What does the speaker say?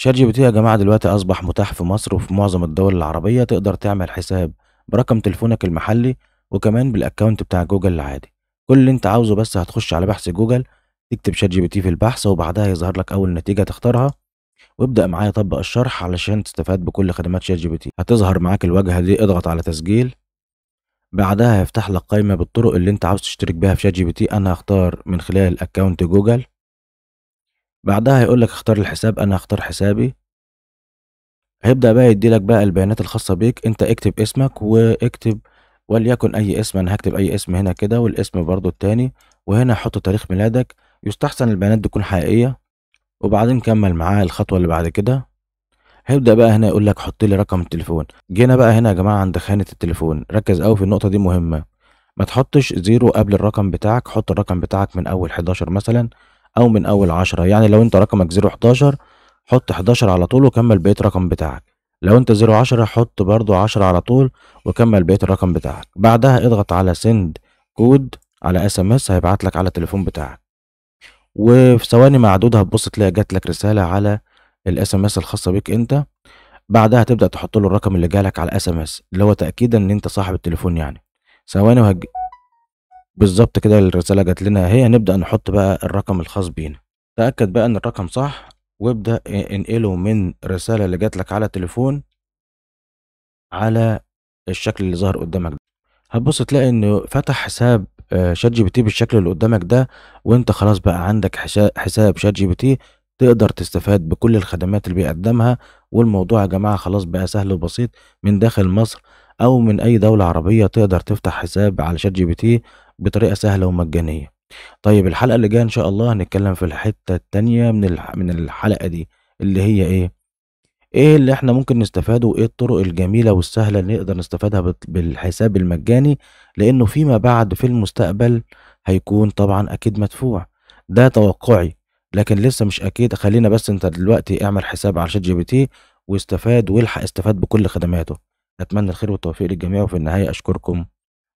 شات جي بي تي يا جماعة دلوقتي أصبح متاح في مصر وفي معظم الدول العربية تقدر تعمل حساب برقم تليفونك المحلي وكمان بالأكونت بتاع جوجل العادي كل اللي أنت عاوزه بس هتخش على بحث جوجل تكتب شات جي بي تي في البحث وبعدها يظهر لك أول نتيجة تختارها وابدأ معايا طبق الشرح علشان تستفاد بكل خدمات شات جي بي تي هتظهر معاك الواجهة دي اضغط على تسجيل بعدها هيفتح لك قائمة بالطرق اللي أنت عاوز تشترك بيها في شات جي بي تي أنا هختار من خلال أكونت جوجل بعدها هيقول لك اختار الحساب انا هختار حسابي هيبدا بقى يديلك بقى البيانات الخاصه بيك انت اكتب اسمك واكتب وليكن اي اسم انا هكتب اي اسم هنا كده والاسم برضو التاني وهنا حط تاريخ ميلادك يستحسن البيانات تكون حقيقيه وبعدين كمل معاه الخطوه اللي بعد كده هيبدا بقى هنا يقول لك حط لي رقم التليفون جينا بقى هنا يا جماعه عند خانه التليفون ركز قوي في النقطه دي مهمه ما تحطش زيرو قبل الرقم بتاعك حط الرقم بتاعك من اول 11 مثلا او من اول عشرة يعني لو انت رقمك زيرو حداشر حط حداشر على طول وكمل بقية الرقم بتاعك لو انت زيرو عشرة حط برضو عشرة على طول وكمل بقية الرقم بتاعك بعدها اضغط على سند كود على اس ام اس هيبعت لك على التليفون بتاعك وفي ثواني معدودة هتبص تلاقي جات لك رسالة على الاس ام اس الخاصة بيك انت بعدها تبدأ تحط له الرقم اللي جالك على الاس ام اس اللي هو تأكيدا ان انت صاحب التليفون يعني ثواني وهج... بالظبط كده الرسالة جات لنا اهي نبدا نحط بقى الرقم الخاص بينا تأكد بقى ان الرقم صح وابدأ انقله من الرسالة اللي جات لك على التليفون على الشكل اللي ظهر قدامك ده هتبص تلاقي انه فتح حساب شات جي بي تي بالشكل اللي قدامك ده وانت خلاص بقى عندك حساب شات جي بي تي تقدر تستفاد بكل الخدمات اللي بيقدمها والموضوع يا جماعة خلاص بقى سهل وبسيط من داخل مصر او من اي دولة عربية تقدر تفتح حساب على شات جي بي تي بطريقه سهله ومجانيه طيب الحلقه اللي جايه ان شاء الله هنتكلم في الحته الثانيه من من الحلقه دي اللي هي ايه ايه اللي احنا ممكن نستفاده وايه الطرق الجميله والسهله اللي نقدر نستفادها بالحساب المجاني لانه فيما بعد في المستقبل هيكون طبعا اكيد مدفوع ده توقعي لكن لسه مش اكيد خلينا بس انت دلوقتي اعمل حساب على شات جي بي تي واستفاد والحق استفاد بكل خدماته اتمنى الخير والتوفيق للجميع وفي النهايه اشكركم